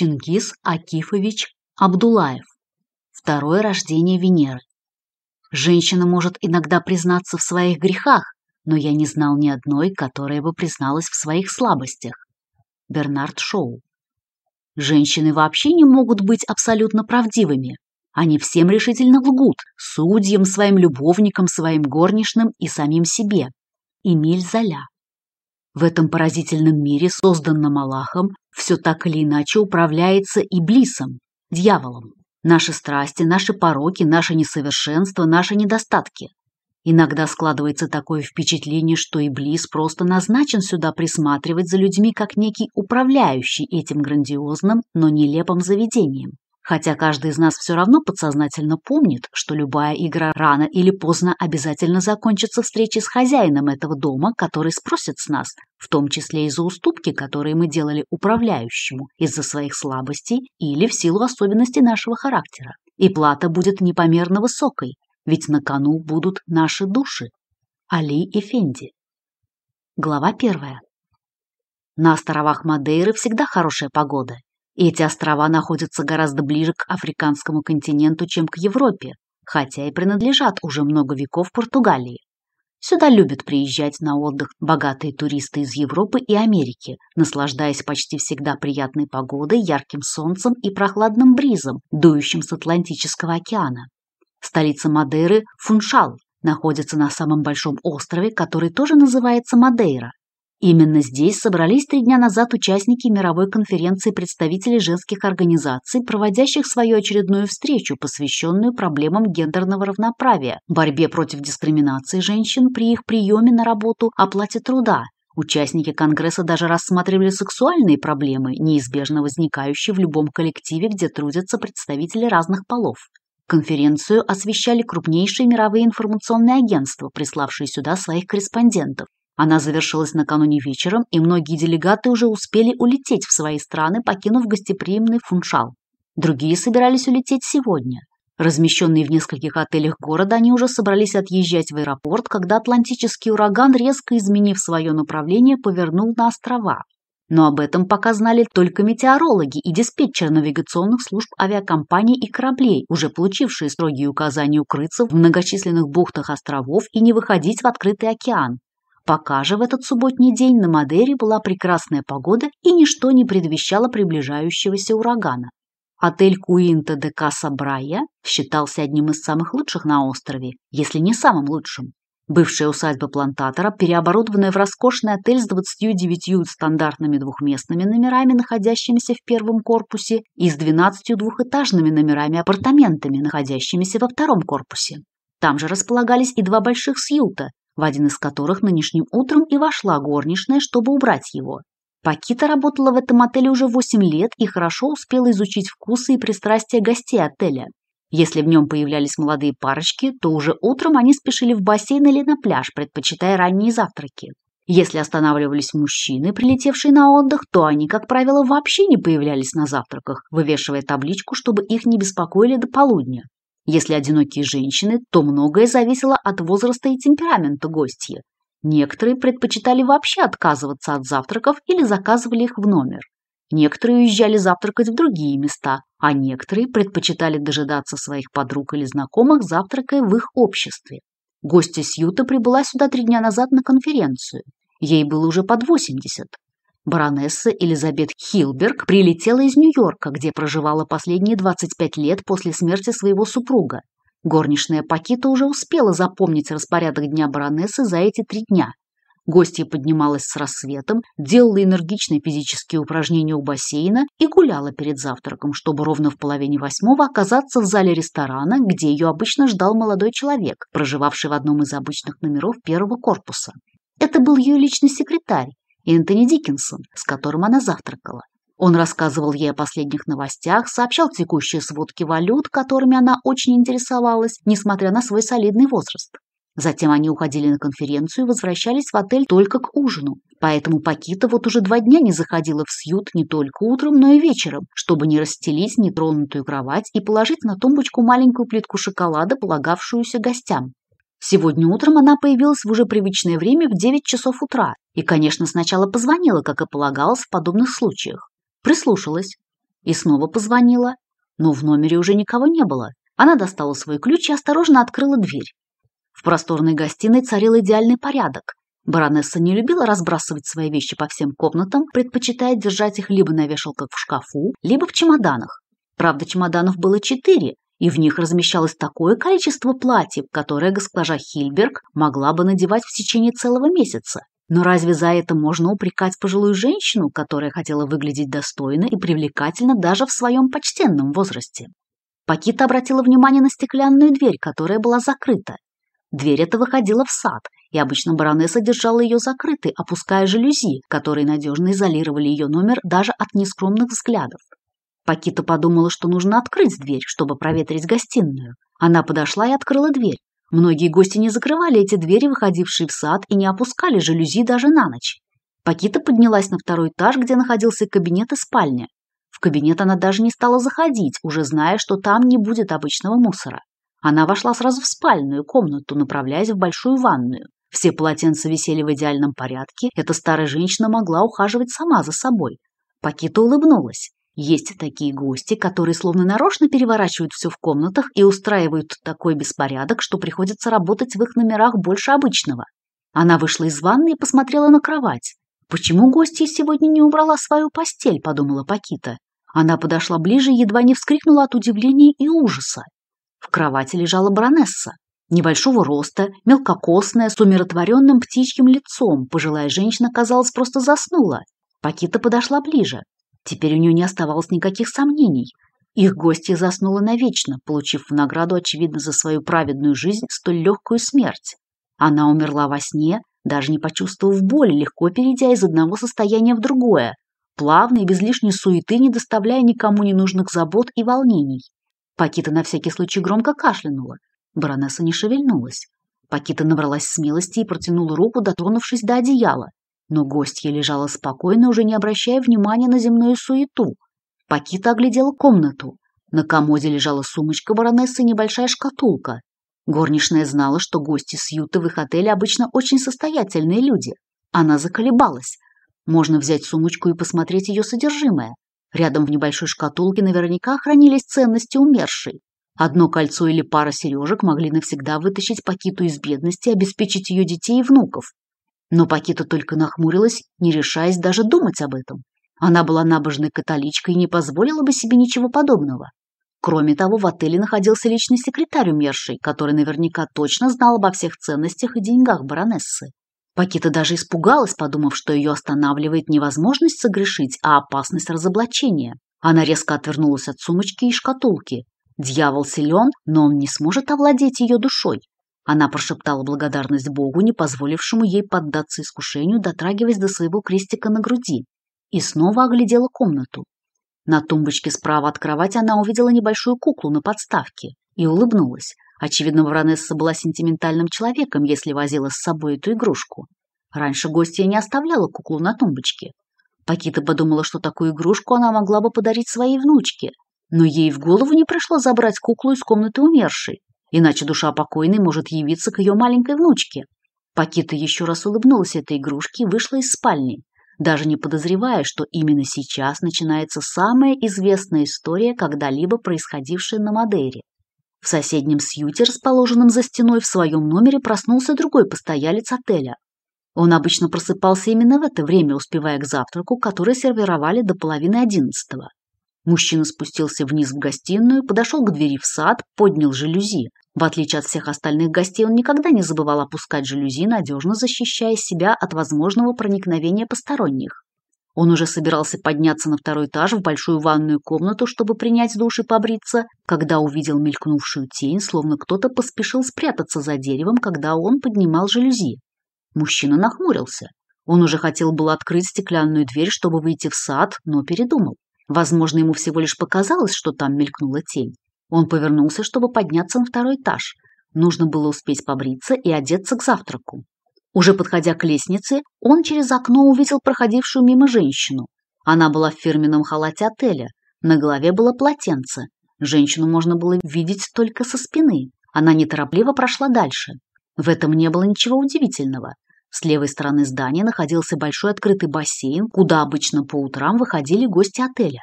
Чингис Акифович Абдулаев. Второе рождение Венеры. Женщина может иногда признаться в своих грехах, но я не знал ни одной, которая бы призналась в своих слабостях. Бернард Шоу. Женщины вообще не могут быть абсолютно правдивыми. Они всем решительно лгут, судьям, своим любовникам, своим горничным и самим себе. Эмиль Золя. В этом поразительном мире, созданном Аллахом, все так или иначе управляется Иблисом, дьяволом. Наши страсти, наши пороки, наше несовершенство, наши недостатки. Иногда складывается такое впечатление, что Иблис просто назначен сюда присматривать за людьми как некий управляющий этим грандиозным, но нелепым заведением. Хотя каждый из нас все равно подсознательно помнит, что любая игра рано или поздно обязательно закончится встречей с хозяином этого дома, который спросит с нас, в том числе и за уступки, которые мы делали управляющему из-за своих слабостей или в силу особенностей нашего характера. И плата будет непомерно высокой, ведь на кону будут наши души. Али и Фенди. Глава первая. На островах Мадейры всегда хорошая погода, и эти острова находятся гораздо ближе к африканскому континенту, чем к Европе, хотя и принадлежат уже много веков Португалии. Сюда любят приезжать на отдых богатые туристы из Европы и Америки, наслаждаясь почти всегда приятной погодой, ярким солнцем и прохладным бризом, дующим с Атлантического океана. Столица Мадейры – Фуншал, находится на самом большом острове, который тоже называется Мадейра. Именно здесь собрались три дня назад участники мировой конференции представителей женских организаций, проводящих свою очередную встречу, посвященную проблемам гендерного равноправия, борьбе против дискриминации женщин при их приеме на работу, оплате труда. Участники Конгресса даже рассматривали сексуальные проблемы, неизбежно возникающие в любом коллективе, где трудятся представители разных полов. Конференцию освещали крупнейшие мировые информационные агентства, приславшие сюда своих корреспондентов. Она завершилась накануне вечером, и многие делегаты уже успели улететь в свои страны, покинув гостеприимный фуншал. Другие собирались улететь сегодня. Размещенные в нескольких отелях города, они уже собрались отъезжать в аэропорт, когда атлантический ураган, резко изменив свое направление, повернул на острова. Но об этом пока знали только метеорологи и диспетчеры навигационных служб авиакомпаний и кораблей, уже получившие строгие указания укрыться в многочисленных бухтах островов и не выходить в открытый океан. Пока же в этот субботний день на Мадере была прекрасная погода и ничто не предвещало приближающегося урагана. Отель Куинта де Каса Брайя считался одним из самых лучших на острове, если не самым лучшим. Бывшая усадьба плантатора, переоборудованная в роскошный отель с 29 стандартными двухместными номерами, находящимися в первом корпусе, и с 12 двухэтажными номерами-апартаментами, находящимися во втором корпусе. Там же располагались и два больших сьюта, в один из которых нынешним утром и вошла горничная, чтобы убрать его. Пакита работала в этом отеле уже 8 лет и хорошо успела изучить вкусы и пристрастия гостей отеля. Если в нем появлялись молодые парочки, то уже утром они спешили в бассейн или на пляж, предпочитая ранние завтраки. Если останавливались мужчины, прилетевшие на отдых, то они, как правило, вообще не появлялись на завтраках, вывешивая табличку, чтобы их не беспокоили до полудня. Если одинокие женщины, то многое зависело от возраста и темперамента гостья. Некоторые предпочитали вообще отказываться от завтраков или заказывали их в номер. Некоторые уезжали завтракать в другие места, а некоторые предпочитали дожидаться своих подруг или знакомых, завтракая в их обществе. Гостья Сьюта прибыла сюда три дня назад на конференцию. Ей было уже под 80. Баронесса Элизабет Хилберг прилетела из Нью-Йорка, где проживала последние 25 лет после смерти своего супруга. Горничная Пакита уже успела запомнить распорядок дня баронессы за эти три дня. Гостья поднималась с рассветом, делала энергичные физические упражнения у бассейна и гуляла перед завтраком, чтобы ровно в половине восьмого оказаться в зале ресторана, где ее обычно ждал молодой человек, проживавший в одном из обычных номеров первого корпуса. Это был ее личный секретарь, Энтони Диккенсон, с которым она завтракала. Он рассказывал ей о последних новостях, сообщал текущие сводки валют, которыми она очень интересовалась, несмотря на свой солидный возраст. Затем они уходили на конференцию и возвращались в отель только к ужину. Поэтому Пакита вот уже два дня не заходила в Сьют не только утром, но и вечером, чтобы не расстелить нетронутую кровать и положить на тумбочку маленькую плитку шоколада, полагавшуюся гостям. Сегодня утром она появилась в уже привычное время в 9 часов утра и, конечно, сначала позвонила, как и полагалось в подобных случаях. Прислушалась и снова позвонила, но в номере уже никого не было. Она достала свой ключ и осторожно открыла дверь. В просторной гостиной царил идеальный порядок. Баронесса не любила разбрасывать свои вещи по всем комнатам, предпочитая держать их либо на вешалках в шкафу, либо в чемоданах. Правда, чемоданов было четыре, и в них размещалось такое количество платьев, которое госпожа Хильберг могла бы надевать в течение целого месяца. Но разве за это можно упрекать пожилую женщину, которая хотела выглядеть достойно и привлекательно даже в своем почтенном возрасте? Пакита обратила внимание на стеклянную дверь, которая была закрыта. Дверь эта выходила в сад, и обычно баронесса держала ее закрытой, опуская жалюзи, которые надежно изолировали ее номер даже от нескромных взглядов. Пакита подумала, что нужно открыть дверь, чтобы проветрить гостиную. Она подошла и открыла дверь. Многие гости не закрывали эти двери, выходившие в сад, и не опускали жалюзи даже на ночь. Пакита поднялась на второй этаж, где находился кабинет и спальня. В кабинет она даже не стала заходить, уже зная, что там не будет обычного мусора. Она вошла сразу в спальную комнату, направляясь в большую ванную. Все полотенца висели в идеальном порядке, эта старая женщина могла ухаживать сама за собой. Пакита улыбнулась. Есть такие гости, которые словно нарочно переворачивают все в комнатах и устраивают такой беспорядок, что приходится работать в их номерах больше обычного. Она вышла из ванны и посмотрела на кровать. «Почему гостья сегодня не убрала свою постель?» – подумала Пакита. Она подошла ближе и едва не вскрикнула от удивления и ужаса. В кровати лежала баронесса. Небольшого роста, мелкокосная, с умиротворенным птичьим лицом, пожилая женщина, казалось, просто заснула. Пакита подошла ближе. Теперь у нее не оставалось никаких сомнений. Их гостья заснула навечно, получив в награду, очевидно, за свою праведную жизнь столь легкую смерть. Она умерла во сне, даже не почувствовав боли, легко перейдя из одного состояния в другое, плавно и без лишней суеты, не доставляя никому ненужных забот и волнений. Пакита на всякий случай громко кашлянула. Баронесса не шевельнулась. Пакита набралась смелости и протянула руку, дотронувшись до одеяла. Но гостья лежала спокойно, уже не обращая внимания на земную суету. Пакита оглядела комнату. На комоде лежала сумочка баронессы и небольшая шкатулка. Горничная знала, что гости Сьюта в их отеле обычно очень состоятельные люди. Она заколебалась. Можно взять сумочку и посмотреть ее содержимое. Рядом в небольшой шкатулке наверняка хранились ценности умершей. Одно кольцо или пара сережек могли навсегда вытащить Пакиту из бедности и обеспечить ее детей и внуков. Но Пакита только нахмурилась, не решаясь даже думать об этом. Она была набожной католичкой и не позволила бы себе ничего подобного. Кроме того, в отеле находился личный секретарь умершей, который наверняка точно знал обо всех ценностях и деньгах баронессы. Пакита даже испугалась, подумав, что ее останавливает не возможность согрешить, а опасность разоблачения. Она резко отвернулась от сумочки и шкатулки. Дьявол силен, но он не сможет овладеть ее душой. Она прошептала благодарность Богу, не позволившему ей поддаться искушению, дотрагиваясь до своего крестика на груди, и снова оглядела комнату. На тумбочке справа от кровати она увидела небольшую куклу на подставке и улыбнулась. Очевидно, Варонесса была сентиментальным человеком, если возила с собой эту игрушку. Раньше гостья не оставляла куклу на тумбочке. Пакита подумала, что такую игрушку она могла бы подарить своей внучке, но ей в голову не пришло забрать куклу из комнаты умершей иначе душа покойной может явиться к ее маленькой внучке. Пакита еще раз улыбнулась этой игрушке и вышла из спальни, даже не подозревая, что именно сейчас начинается самая известная история, когда-либо происходившая на Мадейре. В соседнем сьюте, расположенном за стеной, в своем номере проснулся другой постоялец отеля. Он обычно просыпался именно в это время, успевая к завтраку, который сервировали до половины одиннадцатого. Мужчина спустился вниз в гостиную, подошел к двери в сад, поднял жалюзи, в отличие от всех остальных гостей, он никогда не забывал опускать жалюзи, надежно защищая себя от возможного проникновения посторонних. Он уже собирался подняться на второй этаж в большую ванную комнату, чтобы принять душ и побриться, когда увидел мелькнувшую тень, словно кто-то поспешил спрятаться за деревом, когда он поднимал жалюзи. Мужчина нахмурился. Он уже хотел было открыть стеклянную дверь, чтобы выйти в сад, но передумал. Возможно, ему всего лишь показалось, что там мелькнула тень. Он повернулся, чтобы подняться на второй этаж. Нужно было успеть побриться и одеться к завтраку. Уже подходя к лестнице, он через окно увидел проходившую мимо женщину. Она была в фирменном халате отеля. На голове было полотенце. Женщину можно было видеть только со спины. Она неторопливо прошла дальше. В этом не было ничего удивительного. С левой стороны здания находился большой открытый бассейн, куда обычно по утрам выходили гости отеля.